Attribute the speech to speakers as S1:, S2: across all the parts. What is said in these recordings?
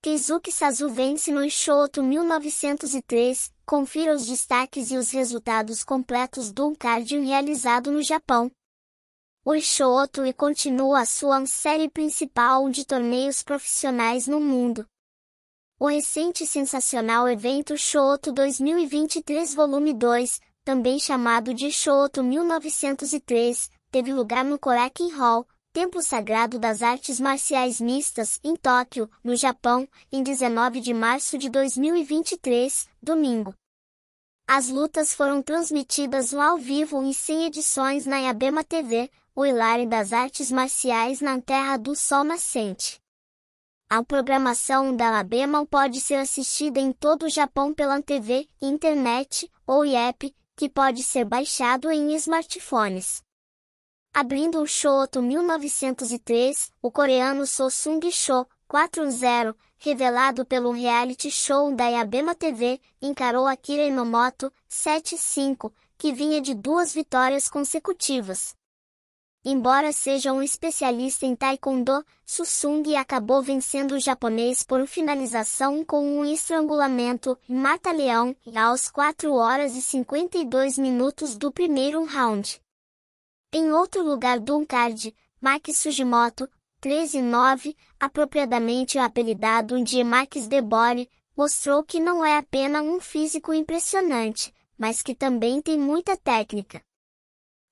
S1: Keizuki Sazu vence no Ishoto 1903. Confira os destaques e os resultados completos do um realizado no Japão. O Ishoto e continua sua série principal de torneios profissionais no mundo. O recente sensacional evento Shoto 2023 Volume 2, também chamado de Shoto 1903, teve lugar no Korakuen Hall, Templo Sagrado das Artes Marciais Mistas, em Tóquio, no Japão, em 19 de março de 2023, domingo. As lutas foram transmitidas ao vivo em sem edições na Yabema TV, o hilário das artes marciais na Terra do Sol Nascente. A programação da Yabema pode ser assistida em todo o Japão pela TV, internet ou app, que pode ser baixado em smartphones. Abrindo o Shoto 1903, o coreano So Sung Cho, 4-0, revelado pelo reality show da Yabema TV, encarou Akira Inomoto, 7-5, que vinha de duas vitórias consecutivas. Embora seja um especialista em taekwondo, Susung acabou vencendo o japonês por finalização com um estrangulamento, mata-leão, aos 4 horas e 52 minutos do primeiro round. Em outro lugar do Uncard, Maki Sugimoto, 9, apropriadamente apelidado de Max Debore, mostrou que não é apenas um físico impressionante, mas que também tem muita técnica.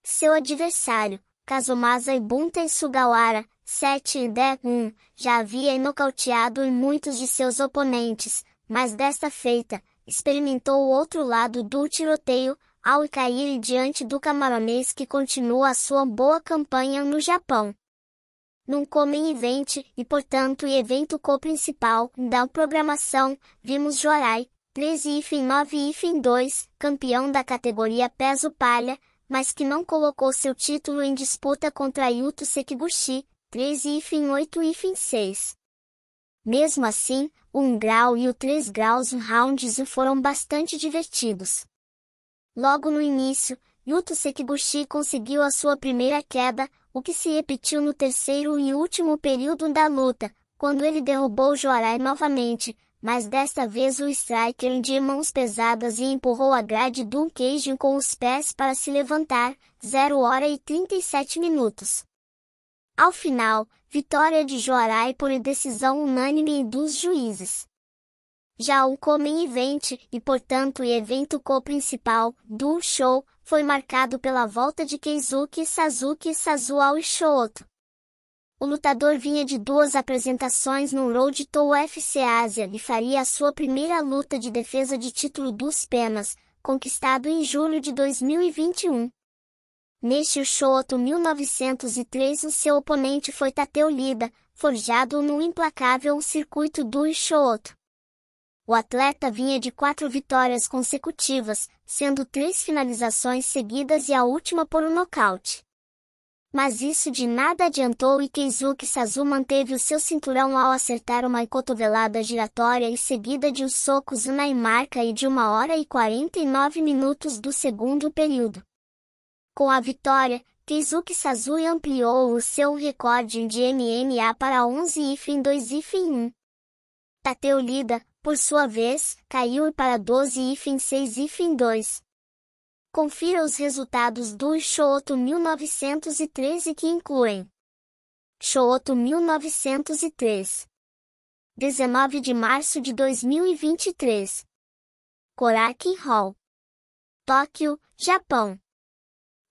S1: Seu adversário, Kazumasa Ibunta Sugawara, 7 e 10 1, já havia nocauteado em muitos de seus oponentes, mas desta feita, experimentou o outro lado do tiroteio, ao cair diante do camaronês que continua a sua boa campanha no Japão. Num Comem Event, e portanto evento co-principal da programação, vimos Jorai, 13-9-2, campeão da categoria peso palha, mas que não colocou seu título em disputa contra Yuto Sekiguchi, 13-8-6. Mesmo assim, o 1 grau e o 3 graus rounds foram bastante divertidos. Logo no início, Yuto Sekiguchi conseguiu a sua primeira queda, o que se repetiu no terceiro e último período da luta, quando ele derrubou Joarai novamente, mas desta vez o striker de mãos pesadas e empurrou a grade do Keijin com os pés para se levantar, 0 hora e 37 minutos. Ao final, vitória de Joarai por decisão unânime dos juízes. Já o Coming Event, e portanto o evento co-principal, do show, foi marcado pela volta de Keisuke Sazuki Sazu e Shoto. O lutador vinha de duas apresentações no Road to UFC Asia e faria a sua primeira luta de defesa de título dos penas, conquistado em julho de 2021. Neste Ishoto 1903 o seu oponente foi Tateu Lida, forjado no implacável circuito do Shoto o atleta vinha de quatro vitórias consecutivas, sendo três finalizações seguidas e a última por um nocaute. Mas isso de nada adiantou e Keizuki Sazu manteve o seu cinturão ao acertar uma cotovelada giratória e seguida de um soco na marca e de uma hora e 49 minutos do segundo período. Com a vitória, Keizuki Sazu ampliou o seu recorde de MMA para 11 em 2 hífen 1. Tateu Lida, por sua vez, caiu para 12 ifin 6 ifin 2. Confira os resultados do Shoto 1913 que incluem Shoto 1903 19 de março de 2023 Koraki Hall Tóquio, Japão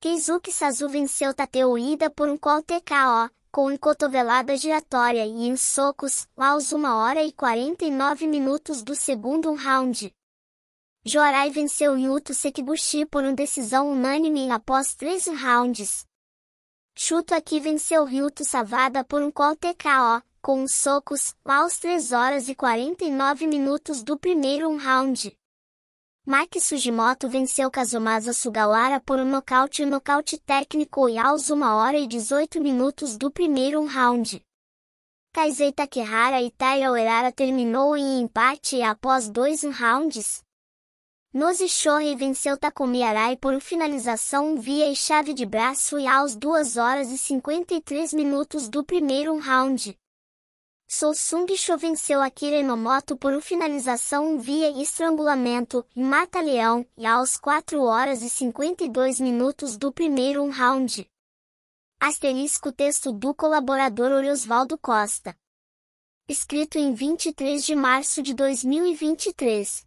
S1: Keizuki Sazu venceu Ida por um qual TKO, com um cotovelada giratória e em socos, aos 1 hora e 49 minutos do segundo round. Jorai venceu Yuto Sekibushi por uma decisão unânime após três rounds. Chuto aqui venceu Ryuto Savada por um call TKO, com socos, aos 3 horas e 49 minutos do primeiro round. Maki Sugimoto venceu Kazumasa Sugawara por um nocaute e um nocaute técnico e aos 1 hora e 18 minutos do primeiro round. Kaisei Takehara e Taiya Uehara terminou em empate após dois rounds. Nozi Shohei venceu Takumi Arai por finalização via e chave de braço e aos 2 horas e 53 minutos do primeiro round. Sosung Cho venceu Akira Inomoto por finalização via estrangulamento e mata-leão, e aos 4 horas e 52 minutos do primeiro round. Asterisco texto do colaborador Osvaldo Costa. Escrito em 23 de março de 2023.